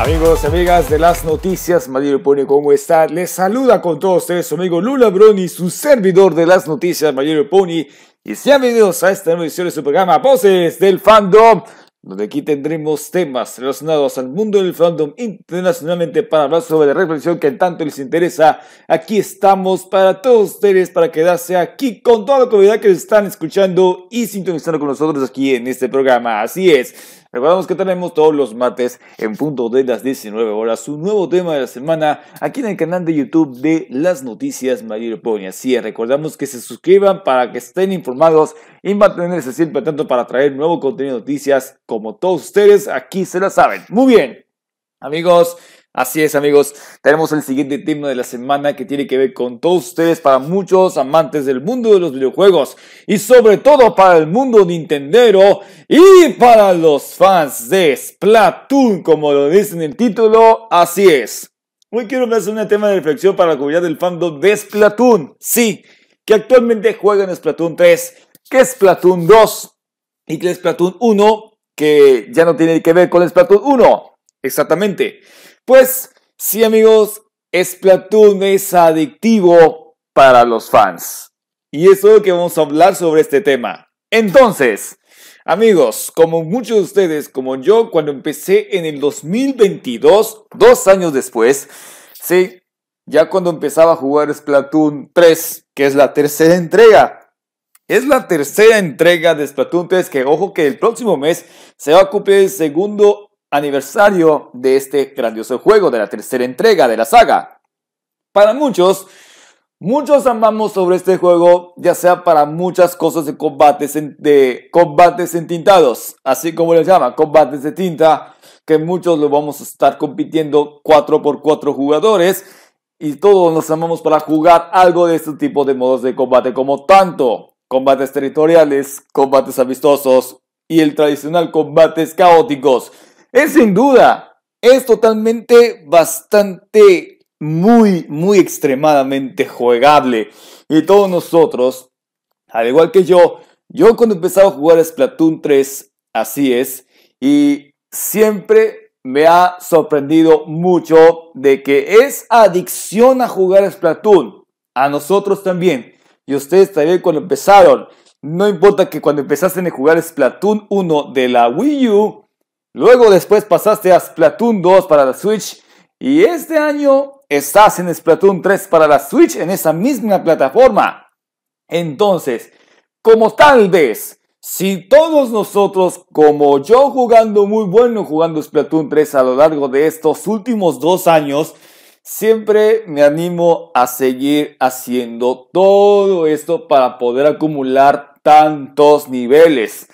Amigos y amigas de las noticias, Mario Pony, ¿cómo están? Les saluda con todos ustedes su amigo Lula Broni, su servidor de las noticias, Mario Pony. Y sean bienvenidos a esta nueva edición de su programa Voces del Fandom, donde aquí tendremos temas relacionados al mundo del fandom internacionalmente para hablar sobre la reflexión que tanto les interesa. Aquí estamos para todos ustedes, para quedarse aquí con toda la comunidad que están escuchando y sintonizando con nosotros aquí en este programa. Así es. Recordamos que tenemos todos los martes en punto de las 19 horas un nuevo tema de la semana aquí en el canal de YouTube de las noticias Mariupol. Así es, recordamos que se suscriban para que estén informados y mantenerse siempre tanto para traer nuevo contenido de noticias como todos ustedes aquí se la saben. Muy bien, amigos. Así es, amigos. Tenemos el siguiente tema de la semana que tiene que ver con todos ustedes, para muchos amantes del mundo de los videojuegos y sobre todo para el mundo nintendero y para los fans de Splatoon, como lo dice en el título. Así es. Hoy quiero hacer un tema de reflexión para la comunidad del fandom de Splatoon. Sí, que actualmente juegan Splatoon 3, que es Splatoon 2 y que es Splatoon 1, que ya no tiene que ver con Splatoon 1. Exactamente. Pues sí amigos, Splatoon es adictivo para los fans. Y es es lo que vamos a hablar sobre este tema. Entonces, amigos, como muchos de ustedes, como yo, cuando empecé en el 2022, dos años después, sí, ya cuando empezaba a jugar Splatoon 3, que es la tercera entrega. Es la tercera entrega de Splatoon 3 que, ojo, que el próximo mes se va a cumplir el segundo aniversario de este grandioso juego, de la tercera entrega de la saga. Para muchos, muchos amamos sobre este juego, ya sea para muchas cosas de combates, de combates entintados, así como les llama, combates de tinta, que muchos lo vamos a estar compitiendo 4 x 4 jugadores. Y todos nos amamos para jugar algo de este tipo de modos de combate, como tanto combates territoriales, combates amistosos y el tradicional combates caóticos es sin duda, es totalmente bastante, muy, muy extremadamente jugable. Y todos nosotros, al igual que yo, yo cuando empezaba a jugar Splatoon 3, así es, y siempre me ha sorprendido mucho de que es adicción a jugar Splatoon. A nosotros también. Y ustedes también cuando empezaron. No importa que cuando empezasen a jugar Splatoon 1 de la Wii U, Luego después pasaste a Splatoon 2 para la Switch y este año estás en Splatoon 3 para la Switch en esa misma plataforma. Entonces, como tal vez, si todos nosotros, como yo jugando muy bueno jugando Splatoon 3 a lo largo de estos últimos dos años, siempre me animo a seguir haciendo todo esto para poder acumular tantos niveles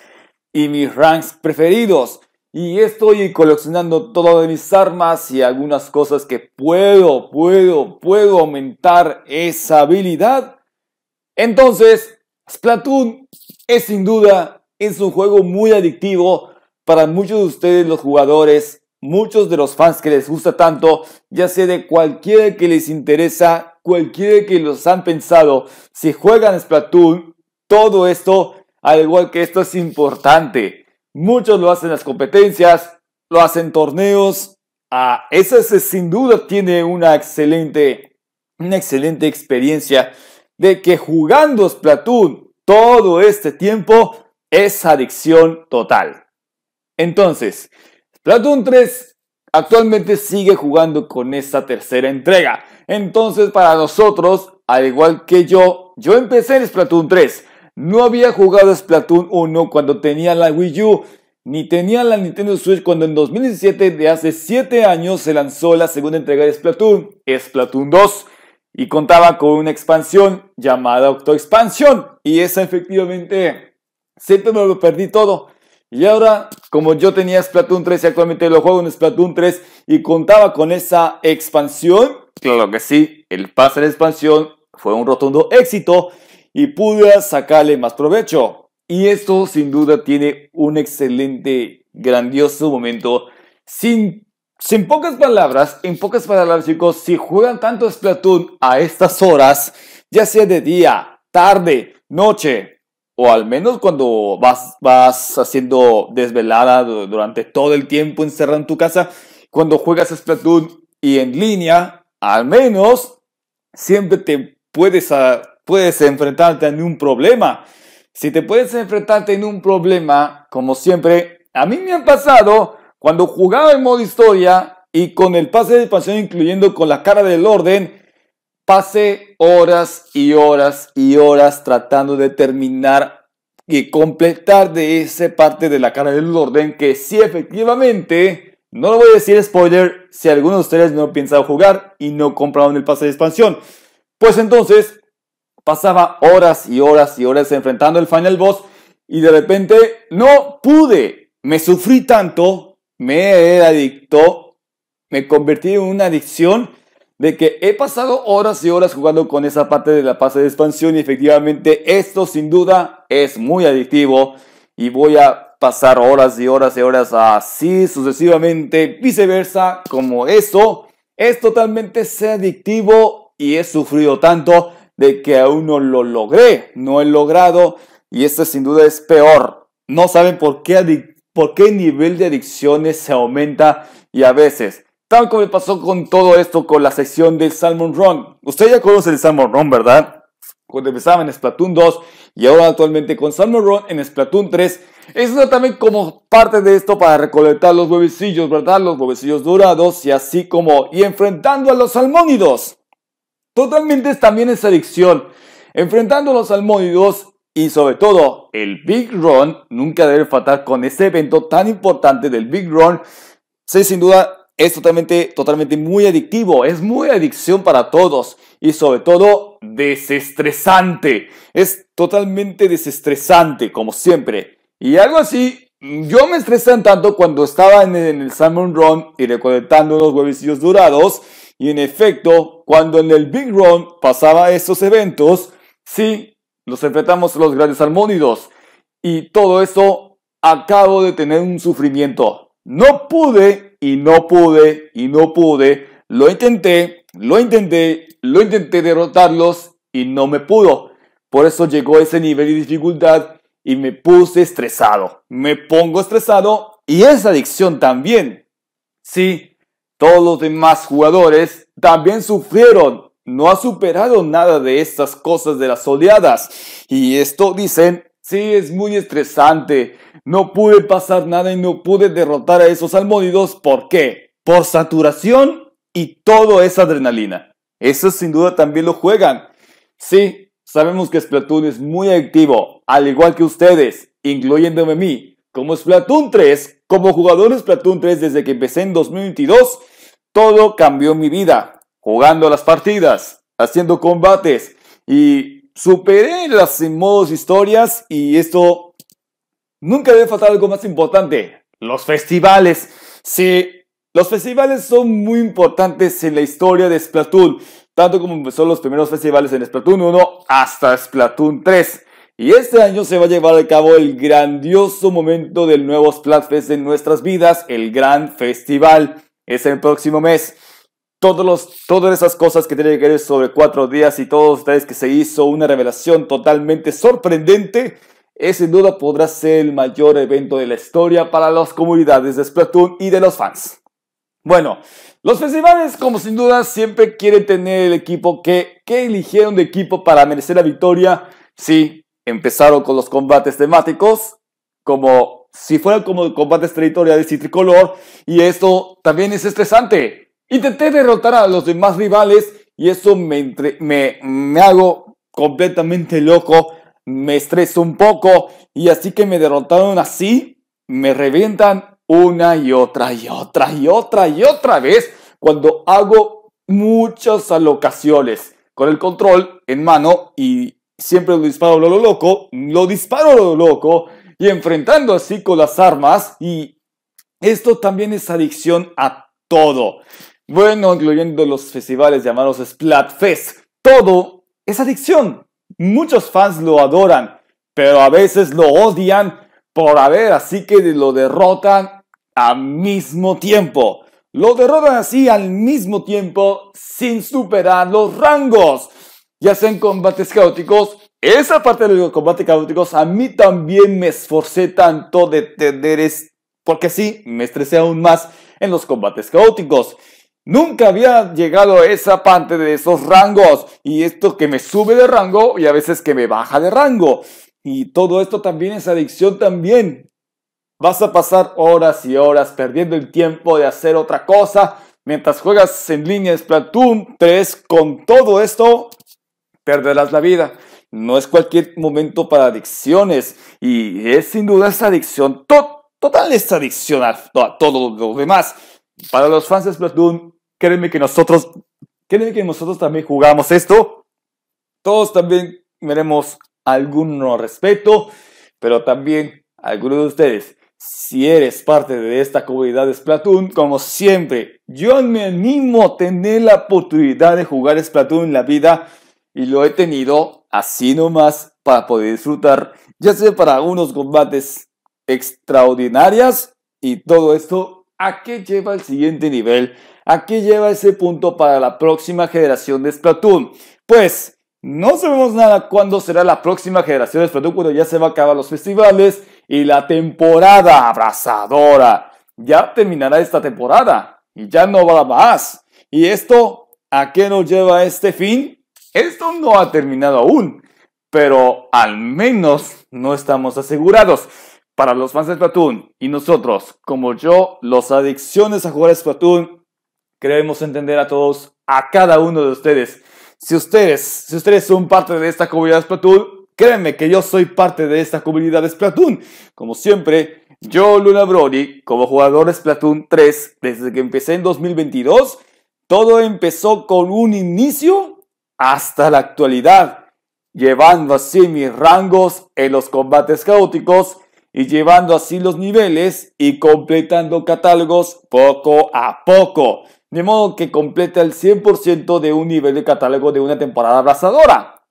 y mis ranks preferidos. Y estoy coleccionando todas mis armas y algunas cosas que puedo, puedo, puedo aumentar esa habilidad. Entonces, Splatoon es sin duda, es un juego muy adictivo para muchos de ustedes los jugadores, muchos de los fans que les gusta tanto, ya sea de cualquiera que les interesa, cualquiera que los han pensado, si juegan Splatoon, todo esto, al igual que esto es importante. Muchos lo hacen en las competencias, lo hacen en torneos. Ah, ese sin duda tiene una excelente, una excelente experiencia de que jugando Splatoon todo este tiempo es adicción total. Entonces, Splatoon 3 actualmente sigue jugando con esta tercera entrega. Entonces, para nosotros, al igual que yo, yo empecé en Splatoon 3. No había jugado Splatoon 1 cuando tenía la Wii U, ni tenía la Nintendo Switch cuando en 2017, de hace 7 años, se lanzó la segunda entrega de Splatoon, Splatoon 2, y contaba con una expansión llamada Octoexpansión, y esa efectivamente siempre me lo perdí todo. Y ahora, como yo tenía Splatoon 3 y actualmente lo juego en Splatoon 3 y contaba con esa expansión, claro que sí, el pase de expansión fue un rotundo éxito y puedas sacarle más provecho. Y esto sin duda tiene un excelente, grandioso momento. Sin, pocas palabras, en pocas palabras chicos, si juegan tanto Splatoon a estas horas, ya sea de día, tarde, noche, o al menos cuando vas, vas haciendo desvelada durante todo el tiempo encerrado en tu casa, cuando juegas Splatoon y en línea, al menos siempre te puedes, puedes enfrentarte en un problema. Si te puedes enfrentarte en un problema, como siempre, a mí me han pasado cuando jugaba en modo historia y con el pase de expansión incluyendo con la cara del orden, pasé horas y horas y horas tratando de terminar y completar de esa parte de la cara del orden que sí efectivamente no lo voy a decir spoiler si alguno de ustedes no pensado jugar y no compraron el pase de expansión. Pues entonces, Pasaba horas y horas y horas enfrentando el final boss y de repente no pude. Me sufrí tanto, me adicto, me convertí en una adicción de que he pasado horas y horas jugando con esa parte de la fase de expansión y efectivamente esto sin duda es muy adictivo y voy a pasar horas y horas y horas así sucesivamente, viceversa, como eso es totalmente adictivo y he sufrido tanto de que aún no lo logré, no he logrado y esto sin duda es peor. No saben por qué, por qué nivel de adicciones se aumenta y a veces, tal como me pasó con todo esto, con la sección del Salmon Run. Usted ya conoce el Salmon Run, ¿verdad? Cuando empezaba en Splatoon 2 y ahora actualmente con Salmon Run en Splatoon 3. Es también como parte de esto para recolectar los huevecillos, ¿verdad? Los huevecillos dorados y así como y enfrentando a los salmónidos. Totalmente también es adicción. Enfrentando los salmónidos y sobre todo el Big Run, nunca debe faltar con este evento tan importante del Big Run. sin duda es totalmente, totalmente muy adictivo, es muy adicción para todos y sobre todo desestresante. Es totalmente desestresante, como siempre. Y algo así yo me estresé tanto cuando estaba en el Salmon Run y recolectando los huevecillos dorados y en efecto, cuando en el Big Run pasaba estos eventos, sí, los enfrentamos los grandes armónidos. Y todo eso acabo de tener un sufrimiento. No pude y no pude y no pude. Lo intenté, lo intenté, lo intenté derrotarlos y no me pudo. Por eso llegó ese nivel de dificultad y me puse estresado. Me pongo estresado y esa adicción también. Sí, todos los demás jugadores también sufrieron, no ha superado nada de estas cosas de las oleadas. Y esto dicen, sí, es muy estresante, no pude pasar nada y no pude derrotar a esos almónidos ¿Por qué? Por saturación y todo esa adrenalina. Eso sin duda también lo juegan. Sí, sabemos que Splatoon es muy activo, al igual que ustedes, incluyéndome a mí. Como Splatoon 3, como jugador de Splatoon 3 desde que empecé en 2022, todo cambió en mi vida. Jugando las partidas, haciendo combates y superé las modos historias y esto nunca debe faltar algo más importante, los festivales. Sí, los festivales son muy importantes en la historia de Splatoon, tanto como son los primeros festivales en Splatoon 1 hasta Splatoon 3. Y este año se va a llevar a cabo el grandioso momento del nuevo Splatfest en nuestras vidas, el gran festival. Es el próximo mes. Todos los, todas esas cosas que tienen que ver sobre cuatro días y todos ustedes que se hizo una revelación totalmente sorprendente, es eh, sin duda podrá ser el mayor evento de la historia para las comunidades de Splatoon y de los fans. Bueno, los festivales, como sin duda, siempre quieren tener el equipo que, que eligieron de equipo para merecer la victoria. Sí, Empezaron con los combates temáticos, como si fueran como combates territoriales y tricolor, y esto también es estresante. Intenté derrotar a los demás rivales y eso me, me, hago completamente loco, me estreso un poco, y así que me derrotaron así, me reventan una y otra y otra y otra y otra vez cuando hago muchas alocaciones con el control en mano y siempre lo disparo lo, loco, lo disparo lo loco y enfrentando así con las armas y esto también es adicción a todo. Bueno, incluyendo los festivales llamados Splatfest, todo es adicción. Muchos fans lo adoran, pero a veces lo odian por haber, así que lo derrotan al mismo tiempo. Lo derrotan así al mismo tiempo sin superar los rangos ya en combates caóticos. Esa parte de los combates caóticos a mí también me esforcé tanto de tener es... Porque sí, me estresé aún más en los combates caóticos. Nunca había llegado a esa parte de esos rangos. Y esto que me sube de rango y a veces que me baja de rango. Y todo esto también es adicción también. Vas a pasar horas y horas perdiendo el tiempo de hacer otra cosa mientras juegas en línea Splatoon 3 con todo esto perderás la vida. No es cualquier momento para adicciones y es sin duda esta adicción, total esta adicción a, todos todo demás. Para los fans de Splatoon, créeme que nosotros, créeme que nosotros también jugamos esto. Todos también veremos algún respeto, pero también algunos de ustedes si eres parte de esta comunidad de Splatoon, como siempre, yo me animo a tener la oportunidad de jugar Splatoon en la vida y lo he tenido así nomás para poder disfrutar, ya sea para unos combates extraordinarias y todo esto, ¿a qué lleva el siguiente nivel? ¿A qué lleva ese punto para la próxima generación de Splatoon? Pues no sabemos nada cuándo será la próxima generación de Splatoon, cuando ya se va a acabar los festivales y la temporada abrazadora. Ya terminará esta temporada y ya no va más. ¿Y esto a qué nos lleva este fin? Esto no ha terminado aún, pero al menos no estamos asegurados. Para los fans de Splatoon y nosotros, como yo, los adicciones a jugar a Splatoon, queremos entender a todos, a cada uno de ustedes. Si ustedes, si ustedes son parte de esta comunidad de Splatoon, créanme que yo soy parte de esta comunidad de Splatoon. Como siempre, yo, Luna Brody, como jugador de Splatoon 3, desde que empecé en 2022, todo empezó con un inicio hasta la actualidad, llevando así mis rangos en los combates caóticos y llevando así los niveles y completando catálogos poco a poco. De modo que completa el 100% de un nivel de catálogo de una temporada abrazadora.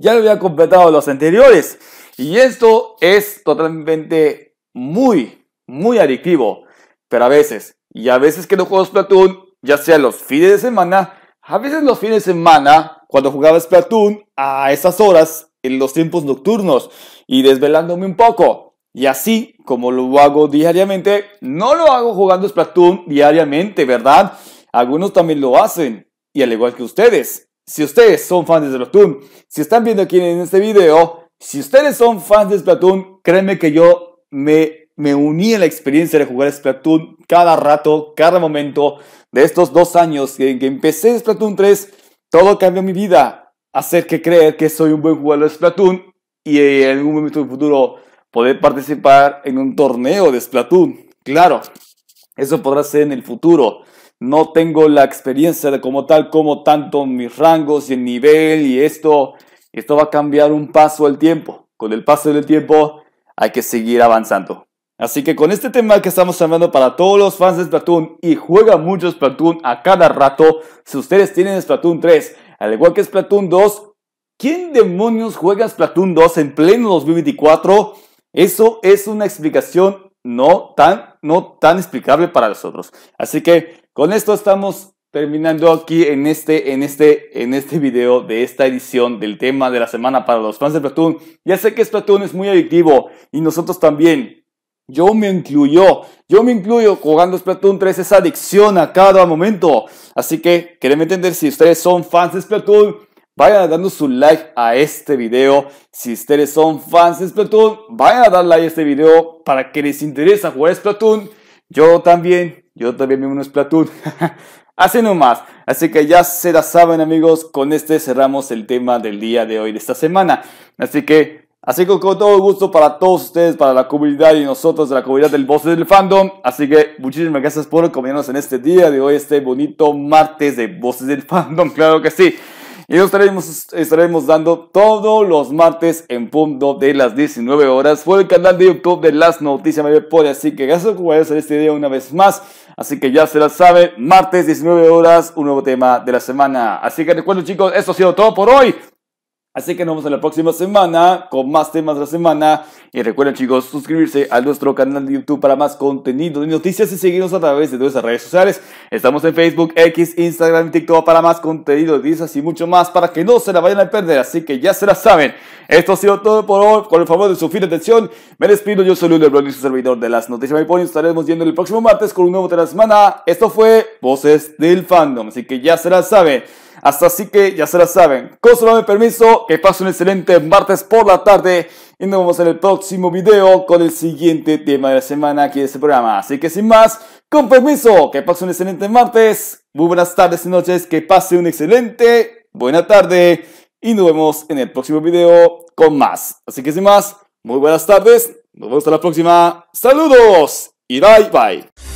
Ya lo había completado los anteriores. Y esto es totalmente muy, muy adictivo. Pero a veces, y a veces que los juegos Platoon, ya sea los fines de semana, a veces los fines de semana, cuando jugaba Splatoon, a esas horas, en los tiempos nocturnos, y desvelándome un poco. Y así, como lo hago diariamente, no lo hago jugando Splatoon diariamente, ¿verdad? Algunos también lo hacen, y al igual que ustedes. Si ustedes son fans de Splatoon, si están viendo aquí en este video, si ustedes son fans de Splatoon, créanme que yo me me uní a la experiencia de jugar Splatoon cada rato, cada momento. De estos dos años en que empecé Splatoon 3, todo cambió mi vida. Hacer que creer que soy un buen jugador de Splatoon y en algún momento del futuro poder participar en un torneo de Splatoon. Claro, eso podrá ser en el futuro. No tengo la experiencia de como tal, como tanto mis rangos y el nivel y esto. Esto va a cambiar un paso al tiempo. Con el paso del tiempo hay que seguir avanzando. Así que con este tema que estamos hablando para todos los fans de Splatoon y juega mucho Splatoon a cada rato, si ustedes tienen Splatoon 3, al igual que Splatoon 2, ¿quién demonios juega Splatoon 2 en pleno 2024? Eso es una explicación no tan, no tan explicable para nosotros. Así que con esto estamos terminando aquí en este, en este, en este video de esta edición del tema de la semana para los fans de Splatoon. Ya sé que Splatoon es muy adictivo y nosotros también. Yo me incluyo, yo me incluyo jugando Splatoon 3, esa adicción a cada momento. Así que, queremos entender si ustedes son fans de Splatoon, vayan dando su like a este video. Si ustedes son fans de Splatoon, vayan a dar like a este video para que les interesa jugar Splatoon. Yo también, yo también me uno a Splatoon. Así nomás. Así que ya se la saben amigos, con este cerramos el tema del día de hoy, de esta semana. Así que Así que con todo gusto para todos ustedes, para la comunidad y nosotros de la comunidad del Voces del Fandom. Así que muchísimas gracias por acompañarnos en este día de hoy, este bonito martes de Voces del Fandom, claro que sí. Y nos estaremos, estaremos dando todos los martes en punto de las 19 horas por el canal de YouTube de Las Noticias Mayor puede Así que gracias por acompañarnos en este día una vez más. Así que ya se la sabe, martes 19 horas, un nuevo tema de la semana. Así que recuerden chicos, eso ha sido todo por hoy. Así que nos vemos en la próxima semana con más temas de la semana. Y recuerden chicos, suscribirse a nuestro canal de YouTube para más contenido de noticias y seguirnos a través de nuestras redes sociales. Estamos en Facebook, X, Instagram y TikTok para más contenido, noticias y mucho más para que no se la vayan a perder. Así que ya se la saben. Esto ha sido todo por hoy. Con el favor de su de atención, me despido. Yo soy Luis Lebron y su servidor de las noticias de Pony. Estaremos viendo el próximo martes con un nuevo tema de la semana. Esto fue Voces del Fandom. Así que ya se la saben. Hasta así que ya se la saben. Con su permiso, que pasen un excelente martes por la tarde y nos vemos en el próximo video con el siguiente tema de la semana aquí de este programa. Así que sin más, con permiso, que pasen un excelente martes. Muy buenas tardes y noches, que pase un excelente buena tarde y nos vemos en el próximo video con más. Así que sin más, muy buenas tardes, nos vemos hasta la próxima. Saludos y bye bye.